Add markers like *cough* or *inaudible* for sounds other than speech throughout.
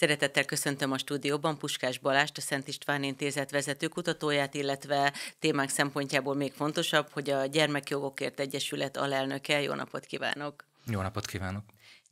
Szeretettel köszöntöm a stúdióban Puskás Balást, a Szent István Intézet vezető kutatóját, illetve témák szempontjából még fontosabb, hogy a Gyermekjogokért Egyesület alelnöke. Jó napot kívánok! Jó napot kívánok!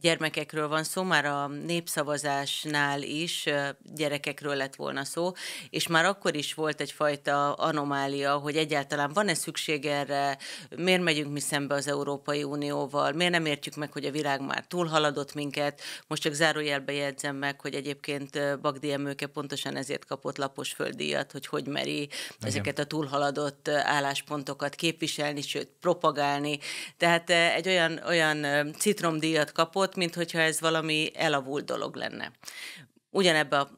gyermekekről van szó, már a népszavazásnál is gyerekekről lett volna szó, és már akkor is volt egyfajta anomália, hogy egyáltalán van-e szükség erre, miért megyünk mi szembe az Európai Unióval, miért nem értjük meg, hogy a világ már túlhaladott minket. Most csak zárójelbe jegyzem meg, hogy egyébként Bagdi Emőke pontosan ezért kapott lapos földíjat, hogy hogy meri Igen. ezeket a túlhaladott álláspontokat képviselni, sőt propagálni. Tehát egy olyan, olyan citromdíjat kapott, dolgot, mint hogyha ez valami elavult dolog lenne. Ugyanebbe a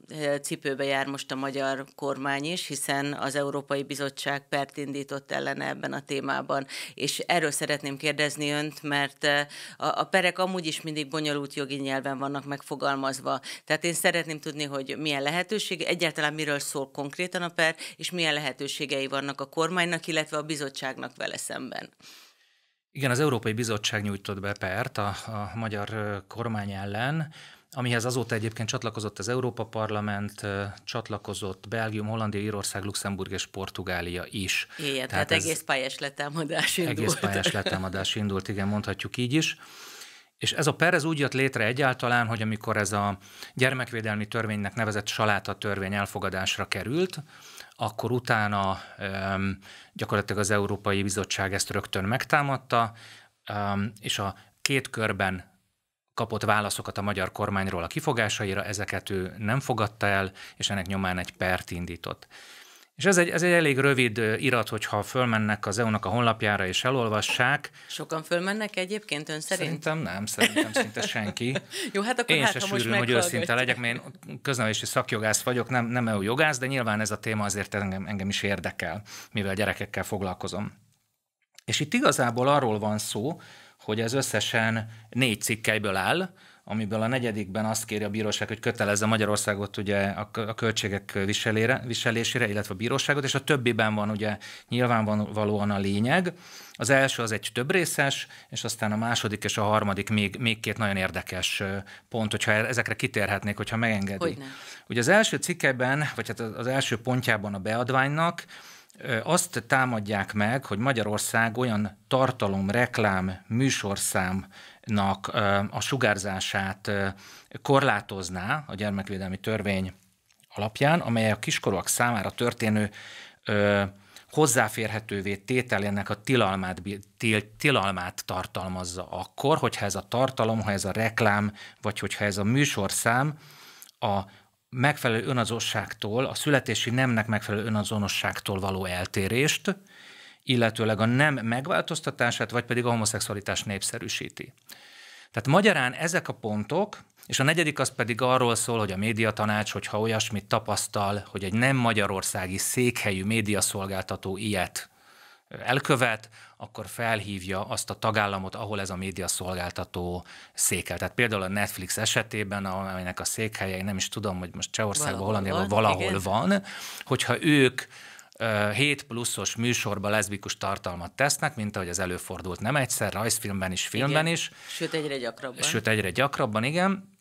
cipőbe jár most a magyar kormány is, hiszen az Európai Bizottság pert indított ellene ebben a témában, és erről szeretném kérdezni önt, mert a, a perek amúgy is mindig bonyolult jogi nyelven vannak megfogalmazva. Tehát én szeretném tudni, hogy milyen lehetőség, egyáltalán miről szól konkrétan a per, és milyen lehetőségei vannak a kormánynak, illetve a bizottságnak vele szemben. Igen, az Európai Bizottság nyújtott be pert a, a magyar kormány ellen, amihez azóta egyébként csatlakozott az Európa Parlament, csatlakozott Belgium, Hollandia, Írország, Luxemburg és Portugália is. Igen, tehát, tehát egész pályás letámadás indult. Egész pályás letámadás indult, igen, mondhatjuk így is. És ez a per ez úgy jött létre egyáltalán, hogy amikor ez a gyermekvédelmi törvénynek nevezett saláta törvény elfogadásra került, akkor utána gyakorlatilag az Európai Bizottság ezt rögtön megtámadta, és a két körben kapott válaszokat a magyar kormányról a kifogásaira, ezeket ő nem fogadta el, és ennek nyomán egy pert indított. És ez egy, ez egy elég rövid irat, hogyha fölmennek az EU-nak a honlapjára és elolvassák. Sokan fölmennek egyébként ön szerint? Szerintem nem, szerintem szinte senki. *laughs* Jó, hát akkor én hát, se sűrűn, hogy őszinte legyek, mert én köznevelési szakjogász vagyok, nem, nem EU jogász, de nyilván ez a téma azért engem, engem is érdekel, mivel gyerekekkel foglalkozom. És itt igazából arról van szó, hogy ez összesen négy cikkelyből áll, amiből a negyedikben azt kéri a bíróság, hogy kötelezze Magyarországot ugye a költségek viselére, viselésére, illetve a bíróságot, és a többiben van ugye nyilvánvalóan a lényeg. Az első az egy több részes, és aztán a második és a harmadik még, még két nagyon érdekes pont, hogyha ezekre kitérhetnék, hogyha megengedik. Hogyne. Ugye az első cikkeben, vagy hát az első pontjában a beadványnak, azt támadják meg, hogy Magyarország olyan tartalom, reklám, műsorszámnak a sugárzását korlátozná a gyermekvédelmi törvény alapján, amely a kiskorúak számára történő hozzáférhetővé tételének a tilalmát, til, tilalmát tartalmazza akkor, hogyha ez a tartalom, ha ez a reklám, vagy hogyha ez a műsorszám a megfelelő önazonosságtól, a születési nemnek megfelelő önazonosságtól való eltérést, illetőleg a nem megváltoztatását, vagy pedig a homoszexualitás népszerűsíti. Tehát magyarán ezek a pontok, és a negyedik az pedig arról szól, hogy a médiatanács, hogyha olyasmit tapasztal, hogy egy nem magyarországi székhelyű médiaszolgáltató ilyet elkövet, akkor felhívja azt a tagállamot, ahol ez a média szolgáltató székel. Tehát például a Netflix esetében, amelynek a székhelye, én nem is tudom, hogy most Csehországban, Hollandiában valahol igen. van, hogyha ők 7 pluszos műsorba leszbikus tartalmat tesznek, mint ahogy az előfordult nem egyszer, rajzfilmben is, filmben igen. is. Sőt, egyre gyakrabban. Sőt, egyre gyakrabban, igen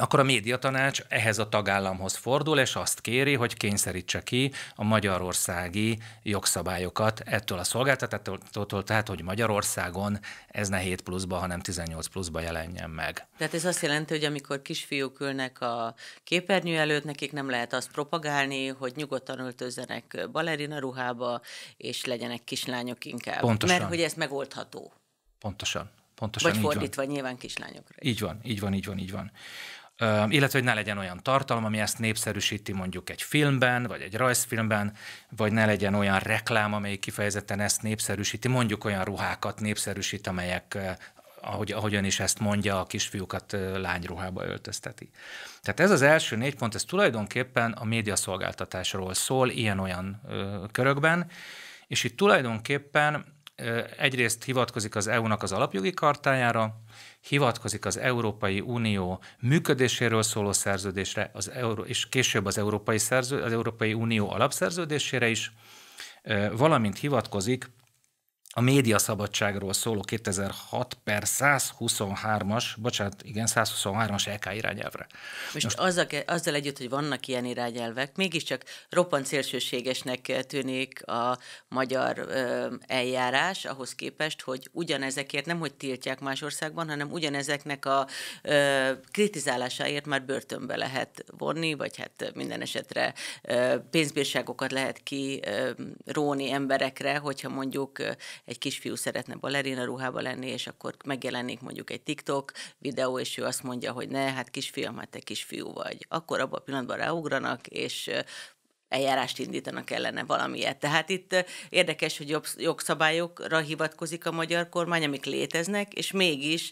akkor a médiatanács ehhez a tagállamhoz fordul, és azt kéri, hogy kényszerítse ki a magyarországi jogszabályokat ettől a szolgáltatótól, tehát hogy Magyarországon ez ne 7 pluszba, hanem 18 pluszba jelenjen meg. Tehát ez azt jelenti, hogy amikor kisfiúk ülnek a képernyő előtt, nekik nem lehet azt propagálni, hogy nyugodtan öltözzenek balerina ruhába, és legyenek kislányok inkább. Pontosan. Mert hogy ez megoldható. Pontosan. Pontosan Vagy fordítva van. nyilván kislányokra. Is. Így van, így van, így van, így van illetve hogy ne legyen olyan tartalom, ami ezt népszerűsíti mondjuk egy filmben, vagy egy rajzfilmben, vagy ne legyen olyan reklám, amelyik kifejezetten ezt népszerűsíti, mondjuk olyan ruhákat népszerűsít, amelyek ahogy, ahogyan is ezt mondja, a kisfiúkat lányruhába öltözteti. Tehát ez az első négy pont, ez tulajdonképpen a médiaszolgáltatásról szól ilyen-olyan ö, körökben, és itt tulajdonképpen ö, egyrészt hivatkozik az EU-nak az alapjogi kartájára, hivatkozik az Európai Unió működéséről szóló szerződésre, az Euró, és később az Európai, szerző, az Európai Unió alapszerződésére is, valamint hivatkozik a média szabadságról szóló 2006 per 123-as, bocsánat, igen, 123-as LK e irányelvre. Most, Most azzal, azzal együtt, hogy vannak ilyen irányelvek, mégiscsak roppant szélsőségesnek tűnik a magyar ö, eljárás ahhoz képest, hogy ugyanezekért nem hogy tiltják más országban, hanem ugyanezeknek a ö, kritizálásáért már börtönbe lehet vonni, vagy hát minden esetre ö, pénzbírságokat lehet kiróni emberekre, hogyha mondjuk egy kisfiú szeretne balerina ruhába lenni, és akkor megjelenik mondjuk egy TikTok videó, és ő azt mondja, hogy ne, hát kisfiam, hát te kisfiú vagy. Akkor abban a pillanatban ráugranak, és eljárást indítanak ellene valamilyet. Tehát itt érdekes, hogy jogszabályokra hivatkozik a magyar kormány, amik léteznek, és mégis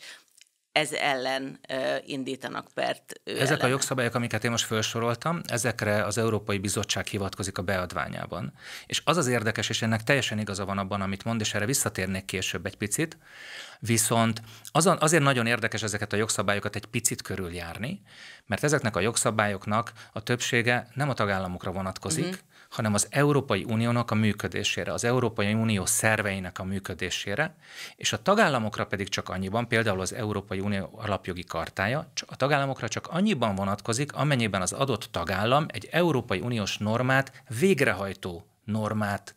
ez ellen indítanak pert. Ezek ellen. a jogszabályok, amiket én most felsoroltam, ezekre az Európai Bizottság hivatkozik a beadványában. És az az érdekes, és ennek teljesen igaza van abban, amit mond, és erre visszatérnék később egy picit, viszont az, azért nagyon érdekes ezeket a jogszabályokat egy picit körüljárni, mert ezeknek a jogszabályoknak a többsége nem a tagállamokra vonatkozik, uh-huh hanem az Európai Uniónak a működésére, az Európai Unió szerveinek a működésére, és a tagállamokra pedig csak annyiban, például az Európai Unió alapjogi kartája, a tagállamokra csak annyiban vonatkozik, amennyiben az adott tagállam egy Európai Uniós normát végrehajtó normát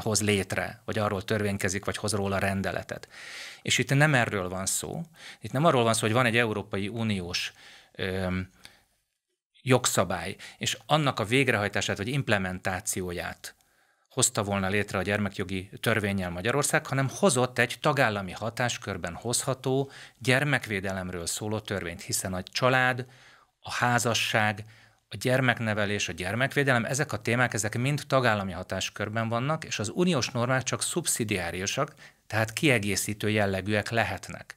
hoz létre, vagy arról törvénykezik, vagy hoz róla rendeletet. És itt nem erről van szó. Itt nem arról van szó, hogy van egy Európai Uniós jogszabály és annak a végrehajtását vagy implementációját hozta volna létre a gyermekjogi törvényel Magyarország, hanem hozott egy tagállami hatáskörben hozható gyermekvédelemről szóló törvényt, hiszen a család, a házasság, a gyermeknevelés, a gyermekvédelem, ezek a témák, ezek mind tagállami hatáskörben vannak, és az uniós normák csak szubszidiáriusak, tehát kiegészítő jellegűek lehetnek.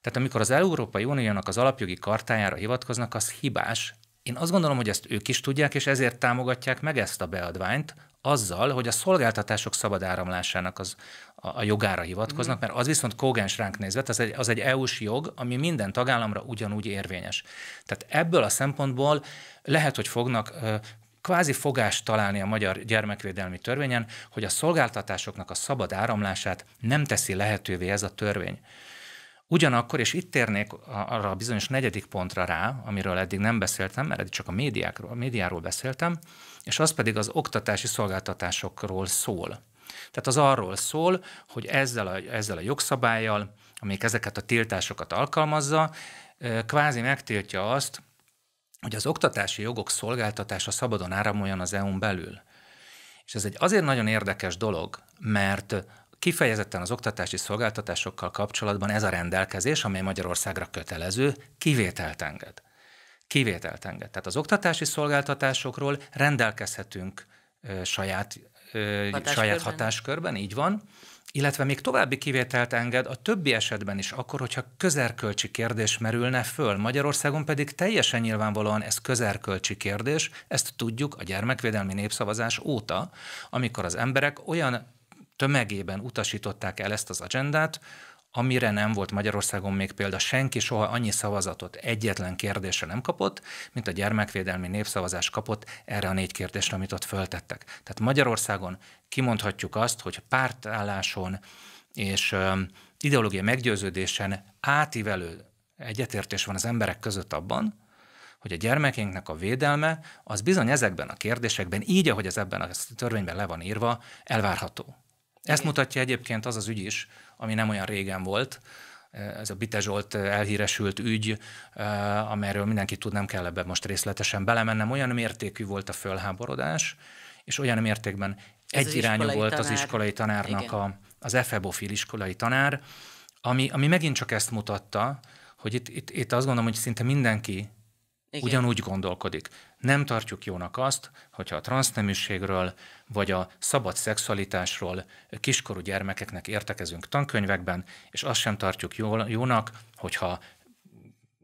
Tehát amikor az Európai Uniónak az alapjogi kartájára hivatkoznak, az hibás, én azt gondolom, hogy ezt ők is tudják, és ezért támogatják meg ezt a beadványt, azzal, hogy a szolgáltatások szabad áramlásának az, a, a jogára hivatkoznak, mm. mert az viszont kógens ránk nézve, az egy, az egy EU-s jog, ami minden tagállamra ugyanúgy érvényes. Tehát ebből a szempontból lehet, hogy fognak kvázi fogást találni a magyar gyermekvédelmi törvényen, hogy a szolgáltatásoknak a szabad áramlását nem teszi lehetővé ez a törvény. Ugyanakkor, és itt térnék arra a bizonyos negyedik pontra rá, amiről eddig nem beszéltem, mert eddig csak a médiákról, a médiáról beszéltem, és az pedig az oktatási szolgáltatásokról szól. Tehát az arról szól, hogy ezzel a, ezzel a jogszabályjal, amik ezeket a tiltásokat alkalmazza, kvázi megtiltja azt, hogy az oktatási jogok szolgáltatása szabadon áramoljon az EU-n belül. És ez egy azért nagyon érdekes dolog, mert Kifejezetten az oktatási szolgáltatásokkal kapcsolatban ez a rendelkezés, amely Magyarországra kötelező, kivételt enged. Kivételt enged. Tehát az oktatási szolgáltatásokról rendelkezhetünk ö, saját, ö, hatáskörben. saját hatáskörben, így van, illetve még további kivételt enged a többi esetben is akkor, hogyha közerkölcsi kérdés merülne föl. Magyarországon pedig teljesen nyilvánvalóan ez közerkölcsi kérdés, ezt tudjuk a gyermekvédelmi népszavazás óta, amikor az emberek olyan tömegében utasították el ezt az agendát, amire nem volt Magyarországon még példa, senki soha annyi szavazatot egyetlen kérdésre nem kapott, mint a gyermekvédelmi népszavazás kapott erre a négy kérdésre, amit ott föltettek. Tehát Magyarországon kimondhatjuk azt, hogy pártálláson és ideológia meggyőződésen átívelő egyetértés van az emberek között abban, hogy a gyermekénknek a védelme az bizony ezekben a kérdésekben, így ahogy ez ebben a törvényben le van írva, elvárható. Ezt mutatja egyébként az az ügy is, ami nem olyan régen volt, ez a Bitezsolt elhíresült ügy, eh, amelyről mindenki tud, nem kell ebbe most részletesen belemennem, olyan mértékű volt a fölháborodás, és olyan mértékben egyirányú volt tanár. az iskolai tanárnak a, az efebofil iskolai tanár, ami, ami megint csak ezt mutatta, hogy itt, itt, itt azt gondolom, hogy szinte mindenki igen. ugyanúgy gondolkodik. Nem tartjuk jónak azt, hogyha a transzneműségről vagy a szabad szexualitásról kiskorú gyermekeknek értekezünk tankönyvekben, és azt sem tartjuk jól, jónak, hogyha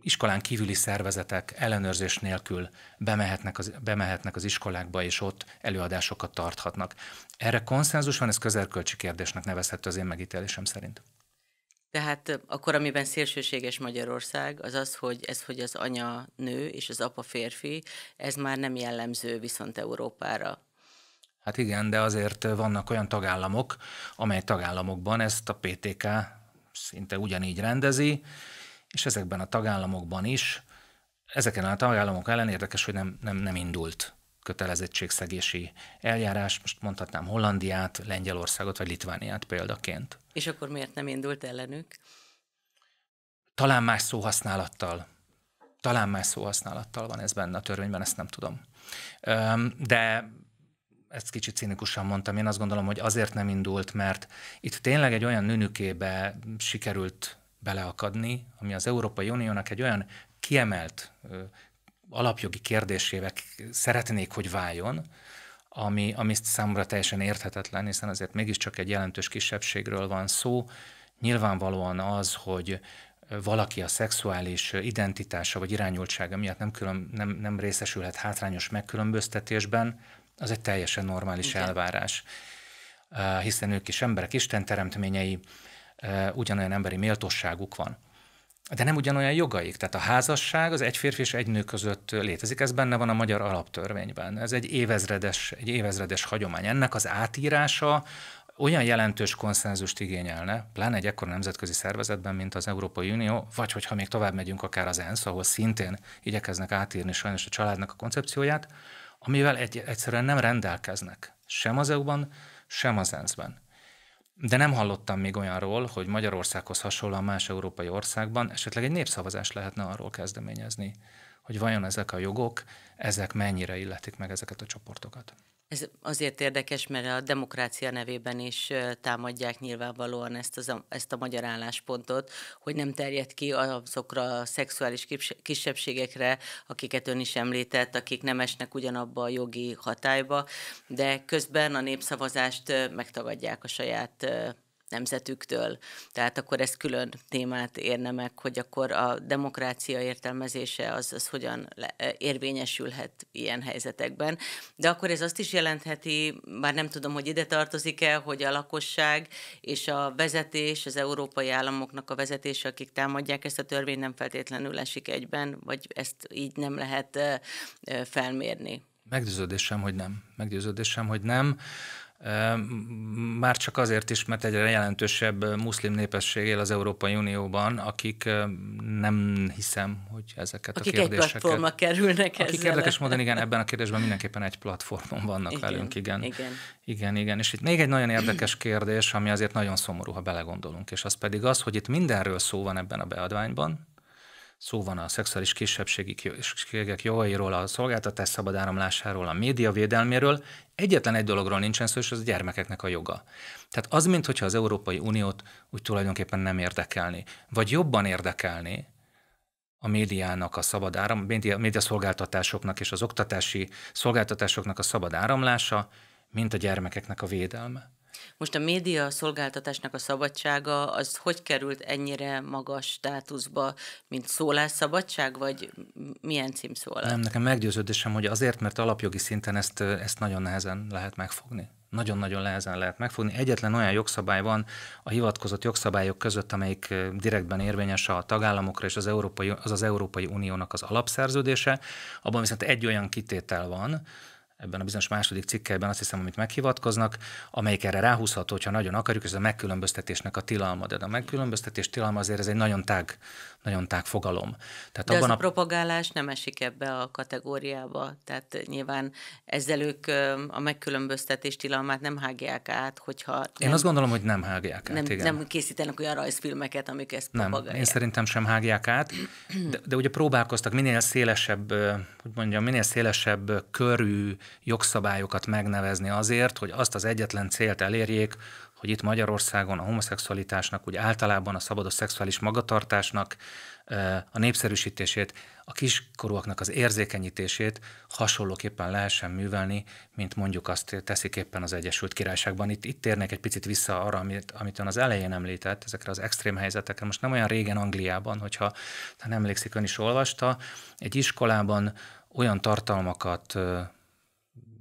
iskolán kívüli szervezetek ellenőrzés nélkül bemehetnek az, bemehetnek az iskolákba, és ott előadásokat tarthatnak. Erre konszenzus van, ez közelkölcsi kérdésnek nevezhető az én megítélésem szerint. Tehát akkor, amiben szélsőséges Magyarország, az az, hogy ez, hogy az anya nő és az apa férfi, ez már nem jellemző viszont Európára. Hát igen, de azért vannak olyan tagállamok, amely tagállamokban ezt a PTK szinte ugyanígy rendezi, és ezekben a tagállamokban is, ezeken a tagállamok ellen érdekes, hogy nem, nem, nem indult kötelezettségszegési eljárás, most mondhatnám Hollandiát, Lengyelországot vagy Litvániát példaként. És akkor miért nem indult ellenük? Talán más szóhasználattal. Talán más szóhasználattal van ez benne a törvényben, ezt nem tudom. De ezt kicsit cinikusan mondtam, én azt gondolom, hogy azért nem indult, mert itt tényleg egy olyan nünükébe sikerült beleakadni, ami az Európai Uniónak egy olyan kiemelt alapjogi kérdésével szeretnék, hogy váljon, ami, ami számomra teljesen érthetetlen, hiszen azért mégiscsak egy jelentős kisebbségről van szó. Nyilvánvalóan az, hogy valaki a szexuális identitása vagy irányultsága miatt nem, külön, nem, nem részesülhet hátrányos megkülönböztetésben, az egy teljesen normális Igen. elvárás. Hiszen ők is emberek, Isten teremtményei, ugyanolyan emberi méltóságuk van de nem ugyanolyan jogaik. Tehát a házasság az egy férfi és egy nő között létezik, ez benne van a magyar alaptörvényben. Ez egy évezredes, egy évezredes hagyomány. Ennek az átírása olyan jelentős konszenzust igényelne, pláne egy ekkor nemzetközi szervezetben, mint az Európai Unió, vagy hogyha még tovább megyünk akár az ENSZ, ahol szintén igyekeznek átírni sajnos a családnak a koncepcióját, amivel egy, egyszerűen nem rendelkeznek sem az EU-ban, sem az ENSZ-ben de nem hallottam még olyanról, hogy Magyarországhoz hasonlóan más európai országban esetleg egy népszavazást lehetne arról kezdeményezni, hogy vajon ezek a jogok, ezek mennyire illetik meg ezeket a csoportokat. Ez azért érdekes, mert a demokrácia nevében is támadják nyilvánvalóan ezt, az, ezt a magyar álláspontot, hogy nem terjed ki azokra a szexuális kisebbségekre, akiket ön is említett, akik nem esnek ugyanabba a jogi hatályba, de közben a népszavazást megtagadják a saját nemzetüktől. Tehát akkor ez külön témát érne meg, hogy akkor a demokrácia értelmezése az, az hogyan e, érvényesülhet ilyen helyzetekben. De akkor ez azt is jelentheti, bár nem tudom, hogy ide tartozik-e, hogy a lakosság és a vezetés, az európai államoknak a vezetése, akik támadják ezt a törvényt, nem feltétlenül esik egyben, vagy ezt így nem lehet e, e, felmérni. Meggyőződésem, hogy nem. Meggyőződésem, hogy nem. Már csak azért is, mert egyre jelentősebb muszlim népesség él az Európai Unióban, akik nem hiszem, hogy ezeket akik a kérdéseket... Akik egy platforma kerülnek ezzel. Akik érdekes módon, igen, ebben a kérdésben mindenképpen egy platformon vannak igen, velünk, igen. igen. Igen, igen. És itt még egy nagyon érdekes kérdés, ami azért nagyon szomorú, ha belegondolunk, és az pedig az, hogy itt mindenről szó van ebben a beadványban, szó van a szexuális kisebbségi kisebbségek jogairól, a szolgáltatás szabad áramlásáról, a média védelméről, egyetlen egy dologról nincsen szó, és az a gyermekeknek a joga. Tehát az, mintha az Európai Uniót úgy tulajdonképpen nem érdekelni, vagy jobban érdekelni, a médiának a szabad áram, média, média szolgáltatásoknak és az oktatási szolgáltatásoknak a szabad áramlása, mint a gyermekeknek a védelme. Most a média szolgáltatásnak a szabadsága, az hogy került ennyire magas státuszba, mint szólásszabadság, vagy milyen cím szólás? Nem, nekem meggyőződésem, hogy azért, mert alapjogi szinten ezt, ezt nagyon nehezen lehet megfogni nagyon-nagyon lehezen lehet megfogni. Egyetlen olyan jogszabály van a hivatkozott jogszabályok között, amelyik direktben érvényes a tagállamokra, és az Európai, az, az Európai Uniónak az alapszerződése. Abban viszont egy olyan kitétel van, ebben a bizonyos második cikkelben azt hiszem, amit meghivatkoznak, amelyik erre ráhúzható, hogyha nagyon akarjuk, ez a megkülönböztetésnek a tilalma. De a megkülönböztetés tilalma azért ez egy nagyon tág, nagyon tág fogalom. Tehát De abban az a propagálás nem esik ebbe a kategóriába, tehát nyilván ezzel ők a megkülönböztetés tilalmát nem hágják át, hogyha... Nem, Én azt gondolom, hogy nem hágják át, nem, igen. nem készítenek olyan rajzfilmeket, amik ezt nem, propagálják. Én szerintem sem hágják át, de, de ugye próbálkoztak minél szélesebb, hogy mondjam, minél szélesebb körű jogszabályokat megnevezni azért, hogy azt az egyetlen célt elérjék, hogy itt Magyarországon a homoszexualitásnak, úgy általában a szabados szexuális magatartásnak a népszerűsítését, a kiskorúaknak az érzékenyítését hasonlóképpen lehessen művelni, mint mondjuk azt teszik éppen az Egyesült Királyságban. Itt, itt térnek egy picit vissza arra, amit, amit ön az elején említett, ezekre az extrém helyzetekre. Most nem olyan régen Angliában, hogyha nem emlékszik, ön is olvasta, egy iskolában olyan tartalmakat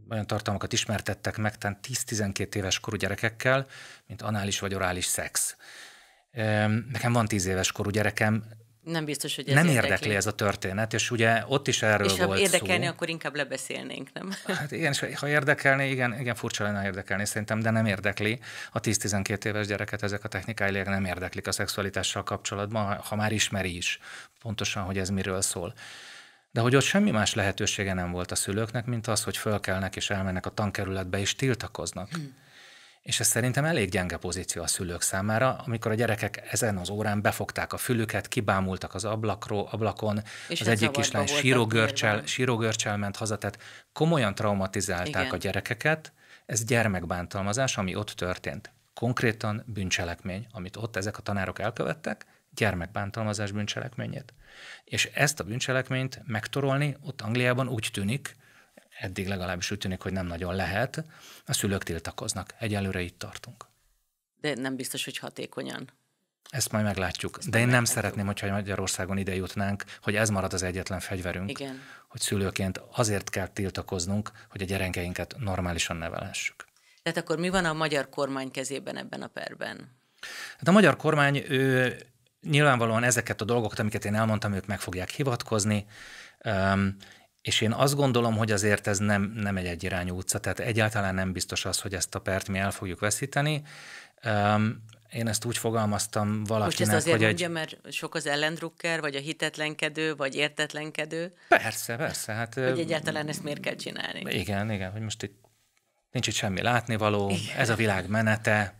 olyan tartalmakat ismertettek meg, tehát 10-12 éves korú gyerekekkel, mint anális vagy orális szex. Nekem van 10 éves korú gyerekem, nem biztos, hogy ez Nem érdekli. érdekli ez a történet, és ugye ott is erről és volt ha érdekelni, szó. akkor inkább lebeszélnénk, nem? *laughs* Hát igen, és ha érdekelni, igen, igen furcsa lenne érdekelni szerintem, de nem érdekli a 10-12 éves gyereket ezek a technikáilag nem érdeklik a szexualitással kapcsolatban, ha már ismeri is pontosan, hogy ez miről szól de hogy ott semmi más lehetősége nem volt a szülőknek, mint az, hogy fölkelnek és elmennek a tankerületbe és tiltakoznak. Hmm. És ez szerintem elég gyenge pozíció a szülők számára, amikor a gyerekek ezen az órán befogták a fülüket, kibámultak az ablakról, ablakon, és az egyik kislány sírógörcsel, sírógörcsel ment haza, tehát komolyan traumatizálták Igen. a gyerekeket, ez gyermekbántalmazás, ami ott történt. Konkrétan bűncselekmény, amit ott ezek a tanárok elkövettek, gyermekbántalmazás bűncselekményét. És ezt a bűncselekményt megtorolni ott Angliában úgy tűnik, eddig legalábbis úgy tűnik, hogy nem nagyon lehet, a szülők tiltakoznak. Egyelőre itt tartunk. De nem biztos, hogy hatékonyan. Ezt majd meglátjuk. Ezt De én nem meglátjuk. szeretném, hogyha Magyarországon ide jutnánk, hogy ez marad az egyetlen fegyverünk, Igen. hogy szülőként azért kell tiltakoznunk, hogy a gyerekeinket normálisan nevelhessük. Tehát akkor mi van a magyar kormány kezében ebben a perben? Hát a magyar kormány ő nyilvánvalóan ezeket a dolgokat, amiket én elmondtam, ők meg fogják hivatkozni, és én azt gondolom, hogy azért ez nem, nem egy egyirányú utca, tehát egyáltalán nem biztos az, hogy ezt a pert mi el fogjuk veszíteni. Én ezt úgy fogalmaztam valakinek, Most ez azért hogy mondja, egy... mert sok az ellendrukker, vagy a hitetlenkedő, vagy értetlenkedő. Persze, persze. Hát, hogy egyáltalán ezt miért kell csinálni. Igen, igen, hogy most itt nincs itt semmi látnivaló, igen. ez a világ menete,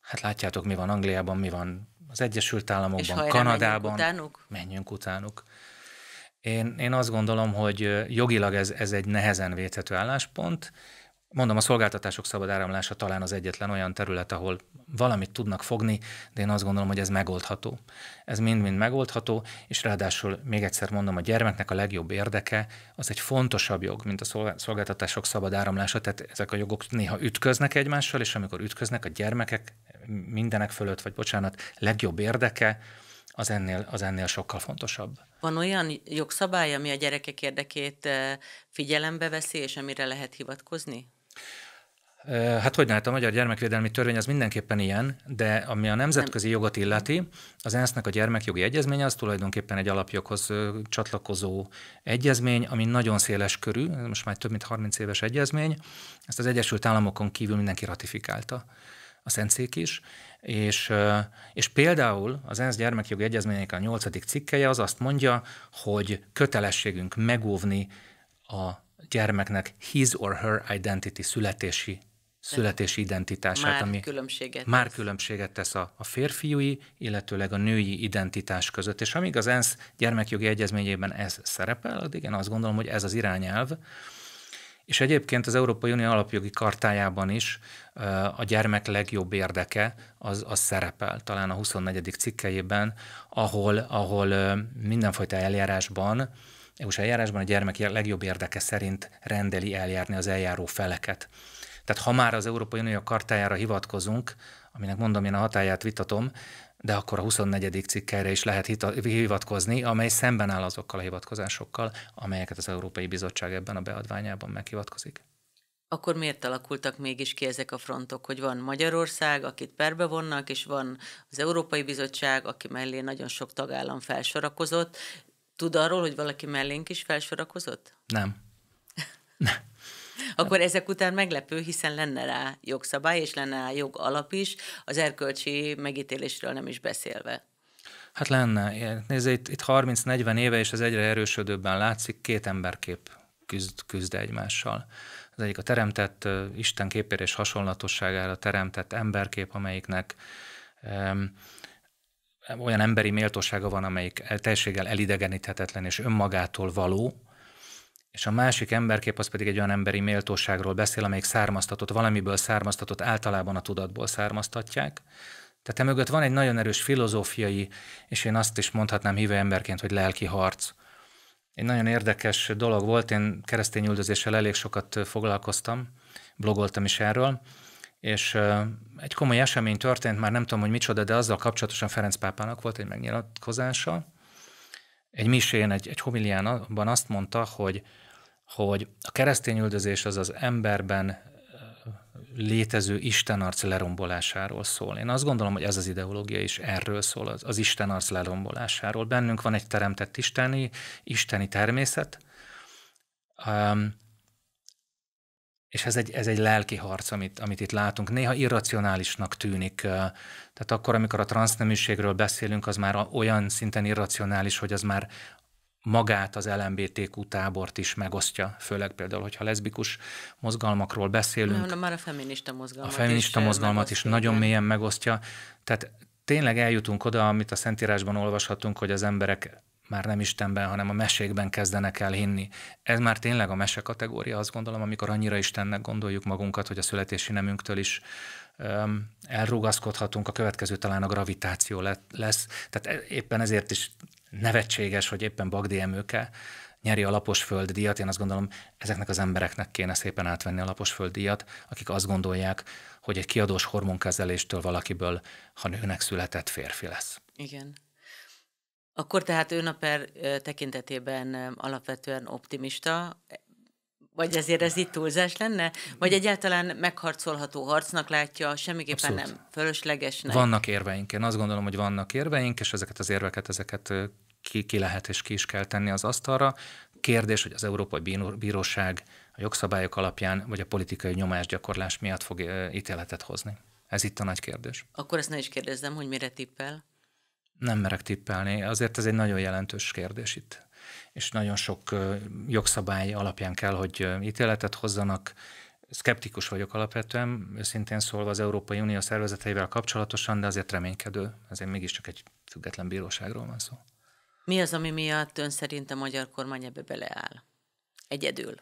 hát látjátok, mi van Angliában, mi van az Egyesült Államokban, és Kanadában. Menjünk utánuk? Menjünk utánuk. Én, én azt gondolom, hogy jogilag ez, ez egy nehezen védhető álláspont. Mondom, a szolgáltatások szabad áramlása talán az egyetlen olyan terület, ahol valamit tudnak fogni, de én azt gondolom, hogy ez megoldható. Ez mind-mind megoldható, és ráadásul még egyszer mondom, a gyermeknek a legjobb érdeke az egy fontosabb jog, mint a szolgáltatások szabad áramlása, tehát ezek a jogok néha ütköznek egymással, és amikor ütköznek, a gyermekek mindenek fölött, vagy bocsánat, legjobb érdeke, az ennél, az ennél sokkal fontosabb. Van olyan jogszabály, ami a gyerekek érdekét eh, figyelembe veszi, és amire lehet hivatkozni? Eh, hát hogy lehet, a Magyar Gyermekvédelmi Törvény az mindenképpen ilyen, de ami a nemzetközi jogot illeti, az ENSZ-nek a gyermekjogi egyezmény az tulajdonképpen egy alapjoghoz csatlakozó egyezmény, ami nagyon széles körű, most már több mint 30 éves egyezmény, ezt az Egyesült Államokon kívül mindenki ratifikálta a Szentszék is, és, és például az ENSZ gyermekjogi egyezményének a nyolcadik cikkeje az azt mondja, hogy kötelességünk megóvni a gyermeknek his or her identity születési születési identitását, már ami különbséget már tesz. különbséget tesz a, a férfiúi, illetőleg a női identitás között. És amíg az ENSZ gyermekjogi egyezményében ez szerepel, addig én azt gondolom, hogy ez az irányelv, és egyébként az Európai Unió alapjogi kartájában is eh, a gyermek legjobb érdeke az, az szerepel, talán a 24. cikkejében, ahol, ahol eh, mindenfajta eljárásban EU-s eljárásban a gyermek legjobb érdeke szerint rendeli eljárni az eljáró feleket. Tehát ha már az Európai Unió kartájára hivatkozunk, aminek mondom, én a hatáját vitatom, de akkor a 24. cikkelre is lehet hivatkozni, amely szemben áll azokkal a hivatkozásokkal, amelyeket az Európai Bizottság ebben a beadványában meghivatkozik. Akkor miért alakultak mégis ki ezek a frontok, hogy van Magyarország, akit perbe vonnak, és van az Európai Bizottság, aki mellé nagyon sok tagállam felsorakozott. Tud arról, hogy valaki mellénk is felsorakozott? Nem. *laughs* Akkor ezek után meglepő, hiszen lenne rá jogszabály, és lenne rá jog alap is, az erkölcsi megítélésről nem is beszélve. Hát lenne. Nézd, itt, itt 30-40 éve, és ez egyre erősödőbben látszik, két emberkép küzd, küzd egymással. Az egyik a teremtett, uh, Isten képére és hasonlatosságára teremtett emberkép, amelyiknek um, olyan emberi méltósága van, amelyik teljeséggel elidegeníthetetlen és önmagától való, és a másik emberkép az pedig egy olyan emberi méltóságról beszél, amelyik származtatott, valamiből származtatott, általában a tudatból származtatják. Tehát emögött van egy nagyon erős filozófiai, és én azt is mondhatnám híve emberként, hogy lelki harc. Egy nagyon érdekes dolog volt, én keresztény üldözéssel elég sokat foglalkoztam, blogoltam is erről, és egy komoly esemény történt, már nem tudom, hogy micsoda, de azzal kapcsolatosan Ferenc pápának volt egy megnyilatkozása. Egy misén, egy, egy abban azt mondta, hogy hogy a keresztény üldözés az az emberben létező istenarc lerombolásáról szól. Én azt gondolom, hogy ez az ideológia is erről szól, az, az istenarc lerombolásáról. Bennünk van egy teremtett isteni, isteni természet, um, és ez egy, ez egy lelki harc, amit, amit itt látunk. Néha irracionálisnak tűnik. Tehát akkor, amikor a transzneműségről beszélünk, az már olyan szinten irracionális, hogy az már magát az LMBTQ tábort is megosztja, főleg például, hogyha leszbikus mozgalmakról beszélünk. Na, már a feminista mozgalmat A feminista is eh, mozgalmat is nagyon mélyen megosztja. Tehát tényleg eljutunk oda, amit a Szentírásban olvashatunk, hogy az emberek már nem Istenben, hanem a mesékben kezdenek el hinni. Ez már tényleg a mese kategória, azt gondolom, amikor annyira Istennek gondoljuk magunkat, hogy a születési nemünktől is elrugaszkodhatunk, a következő talán a gravitáció lesz. Tehát e- éppen ezért is nevetséges, hogy éppen Bagdi Emőke nyeri a lapos földdíjat, én azt gondolom, ezeknek az embereknek kéne szépen átvenni a lapos földdíjat, akik azt gondolják, hogy egy kiadós hormonkezeléstől valakiből, ha nőnek született férfi lesz. Igen. Akkor tehát ő naper tekintetében alapvetően optimista, vagy ezért ez itt túlzás lenne? Vagy mm. egyáltalán megharcolható harcnak látja, semmiképpen Abszolút. nem fölöslegesnek? Vannak érveink. Én azt gondolom, hogy vannak érveink, és ezeket az érveket, ezeket ki, ki lehet és ki is kell tenni az asztalra. Kérdés, hogy az Európai Bíróság a jogszabályok alapján, vagy a politikai nyomásgyakorlás miatt fog ítéletet hozni. Ez itt a nagy kérdés. Akkor ezt ne is kérdezzem, hogy mire tippel? Nem merek tippelni. Azért ez egy nagyon jelentős kérdés itt és nagyon sok jogszabály alapján kell, hogy ítéletet hozzanak. Skeptikus vagyok alapvetően, őszintén szólva az Európai Unió szervezeteivel kapcsolatosan, de azért reménykedő, azért mégiscsak egy független bíróságról van szó. Mi az, ami miatt ön szerint a magyar kormány ebbe beleáll? Egyedül.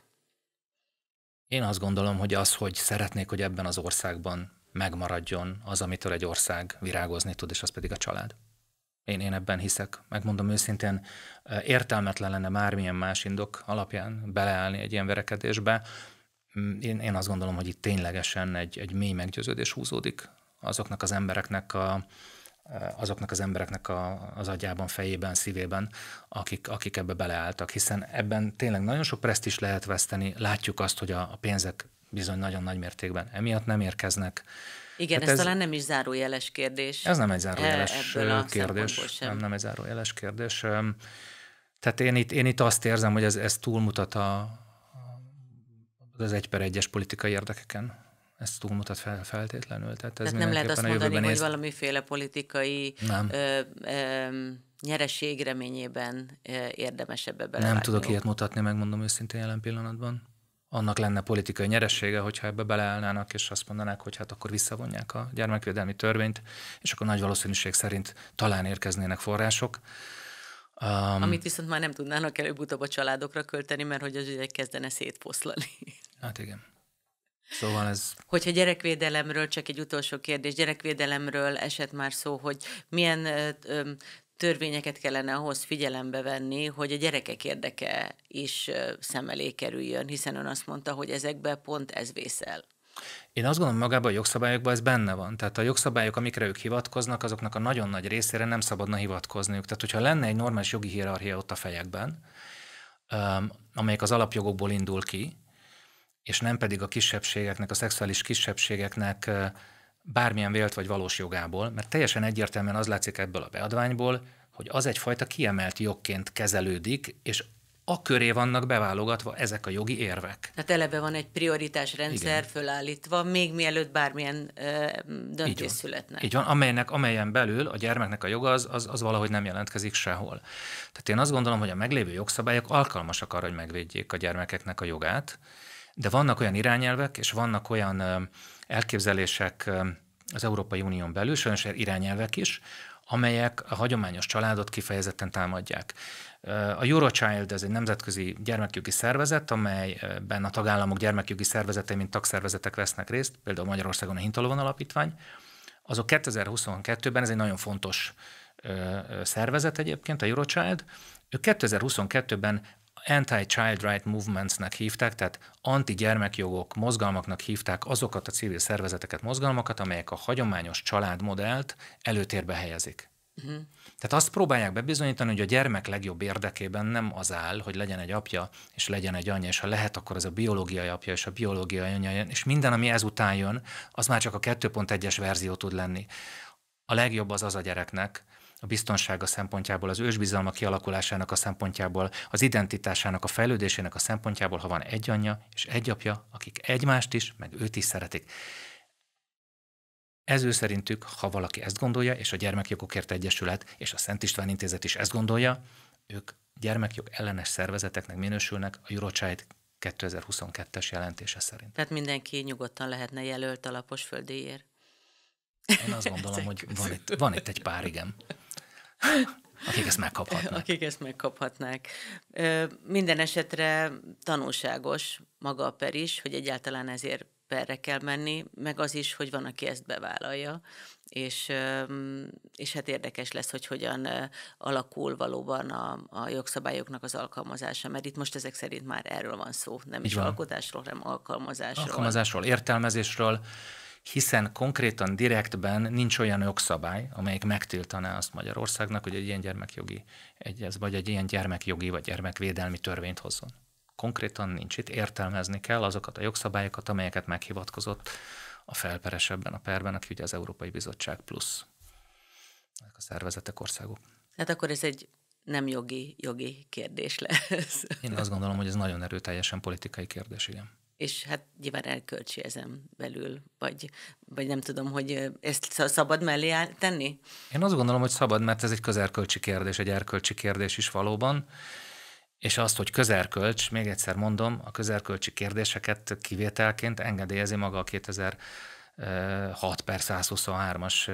Én azt gondolom, hogy az, hogy szeretnék, hogy ebben az országban megmaradjon az, amitől egy ország virágozni tud, és az pedig a család. Én, én ebben hiszek, megmondom őszintén, értelmetlen lenne mármilyen más indok alapján beleállni egy ilyen verekedésbe. Mm, én, én azt gondolom, hogy itt ténylegesen egy, egy mély meggyőződés húzódik azoknak az embereknek a, azoknak az embereknek a, az agyában, fejében, szívében, akik, akik ebbe beleálltak, hiszen ebben tényleg nagyon sok preszt is lehet veszteni, látjuk azt, hogy a, a pénzek bizony nagyon nagy mértékben emiatt nem érkeznek, igen, hát ez, ez talán nem is zárójeles kérdés. Ez nem egy zárójeles e, kérdés. Nem, nem egy zárójeles kérdés. Tehát én itt, én itt azt érzem, hogy ez, ez túlmutat a, az egy per egyes politikai érdekeken. Ez túlmutat fel, feltétlenül. Tehát ez Tehát nem lehet azt mondani, néz... valamiféle politikai nem. Ö, ö, nyereség reményében érdemesebb ebbe Nem tudok ilyet mutatni, megmondom őszintén jelen pillanatban annak lenne politikai nyeressége, hogyha ebbe beleállnának, és azt mondanák, hogy hát akkor visszavonják a gyermekvédelmi törvényt, és akkor nagy valószínűség szerint talán érkeznének források. Um, Amit viszont már nem tudnának előbb-utóbb a családokra költeni, mert hogy az ügyek kezdene szétfoszlani. Hát igen. Szóval ez... Hogyha gyerekvédelemről, csak egy utolsó kérdés, gyerekvédelemről esett már szó, hogy milyen ö, ö, törvényeket kellene ahhoz figyelembe venni, hogy a gyerekek érdeke is szem elé kerüljön, hiszen ön azt mondta, hogy ezekbe pont ez vészel. Én azt gondolom, magában a jogszabályokban ez benne van. Tehát a jogszabályok, amikre ők hivatkoznak, azoknak a nagyon nagy részére nem szabadna hivatkozniuk. Tehát, hogyha lenne egy normális jogi hierarchia ott a fejekben, amelyek az alapjogokból indul ki, és nem pedig a kisebbségeknek, a szexuális kisebbségeknek bármilyen vélt vagy valós jogából, mert teljesen egyértelműen az látszik ebből a beadványból, hogy az egyfajta kiemelt jogként kezelődik, és a köré vannak beválogatva ezek a jogi érvek. Tehát eleve van egy prioritásrendszer Igen. fölállítva, még mielőtt bármilyen ö, döntés Így van. születne. Így van, amelynek, amelyen belül a gyermeknek a joga az, az, az valahogy nem jelentkezik sehol. Tehát én azt gondolom, hogy a meglévő jogszabályok alkalmasak arra, hogy megvédjék a gyermekeknek a jogát, de vannak olyan irányelvek, és vannak olyan elképzelések az Európai Unión belül, sajnos irányelvek is, amelyek a hagyományos családot kifejezetten támadják. A Eurochild, ez egy nemzetközi gyermekjogi szervezet, amelyben a tagállamok gyermekjogi szervezetei, mint tagszervezetek vesznek részt, például Magyarországon a Hintalovon Alapítvány, azok 2022-ben, ez egy nagyon fontos szervezet egyébként, a Eurochild, ők 2022-ben anti-child right movementsnek hívták, tehát anti-gyermekjogok mozgalmaknak hívták azokat a civil szervezeteket, mozgalmakat, amelyek a hagyományos családmodellt előtérbe helyezik. Uh-huh. Tehát azt próbálják bebizonyítani, hogy a gyermek legjobb érdekében nem az áll, hogy legyen egy apja, és legyen egy anyja, és ha lehet, akkor ez a biológiai apja, és a biológiai anyja, és minden, ami ezután jön, az már csak a 2.1-es verzió tud lenni. A legjobb az az a gyereknek, a biztonsága szempontjából, az ősbizalma kialakulásának a szempontjából, az identitásának a fejlődésének a szempontjából, ha van egy anyja és egy apja, akik egymást is, meg őt is szeretik. Ez ő szerintük, ha valaki ezt gondolja, és a Gyermekjogokért Egyesület és a Szent István Intézet is ezt gondolja, ők gyermekjog ellenes szervezeteknek minősülnek a Eurochild 2022-es jelentése szerint. Tehát mindenki nyugodtan lehetne jelölt alapos földéért. Én azt gondolom, hogy van itt, van itt egy pár, igen. Akik ezt megkaphatnák. Akik ezt megkaphatnák. Minden esetre tanulságos maga a per is, hogy egyáltalán ezért perre kell menni, meg az is, hogy van, aki ezt bevállalja, és, és hát érdekes lesz, hogy hogyan alakul valóban a, a jogszabályoknak az alkalmazása, mert itt most ezek szerint már erről van szó, nem Így is van. alkotásról, hanem alkalmazásról. Alkalmazásról, értelmezésről, hiszen konkrétan direktben nincs olyan jogszabály, amelyik megtiltaná azt Magyarországnak, hogy egy ilyen gyermekjogi egyez, vagy egy ilyen gyermekjogi vagy gyermekvédelmi törvényt hozzon. Konkrétan nincs itt, értelmezni kell azokat a jogszabályokat, amelyeket meghivatkozott a felperes ebben a perben, aki ugye az Európai Bizottság plusz a szervezetek, országok. Hát akkor ez egy nem jogi, jogi kérdés lesz. Én azt gondolom, hogy ez nagyon erőteljesen politikai kérdés, igen és hát nyilván elkölcsi ezen belül, vagy, vagy nem tudom, hogy ezt szabad mellé áll, tenni? Én azt gondolom, hogy szabad, mert ez egy közerkölcsi kérdés, egy erkölcsi kérdés is valóban, és azt, hogy közerkölcs, még egyszer mondom, a közerkölcsi kérdéseket kivételként engedélyezi maga a 2000 6 per 123-as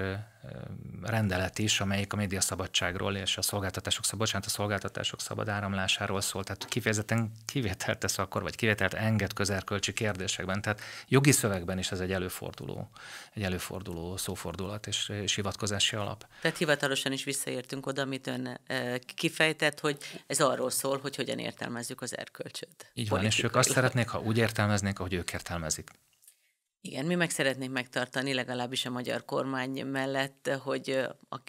rendelet is, amelyik a médiaszabadságról és a szolgáltatások, szabad, bocsánat, a szolgáltatások szabad áramlásáról szól. Tehát kifejezetten kivételt tesz akkor, vagy kivételt enged közerkölcsi kérdésekben. Tehát jogi szövegben is ez egy előforduló, egy előforduló szófordulat és, és hivatkozási alap. Tehát hivatalosan is visszaértünk oda, amit ön kifejtett, hogy ez arról szól, hogy hogyan értelmezzük az erkölcsöt. Így van, és ők azt szeretnék, ha úgy értelmeznék, ahogy ők értelmezik. Igen, mi meg szeretnénk megtartani legalábbis a magyar kormány mellett, hogy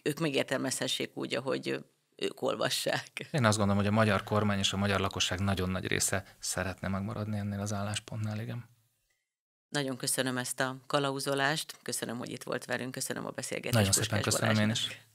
ők megértelmezhessék úgy, ahogy ők olvassák. Én azt gondolom, hogy a magyar kormány és a magyar lakosság nagyon nagy része szeretne megmaradni ennél az álláspontnál, igen. Nagyon köszönöm ezt a kalauzolást, köszönöm, hogy itt volt velünk, köszönöm a beszélgetést. Nagyon szépen köszönöm én is.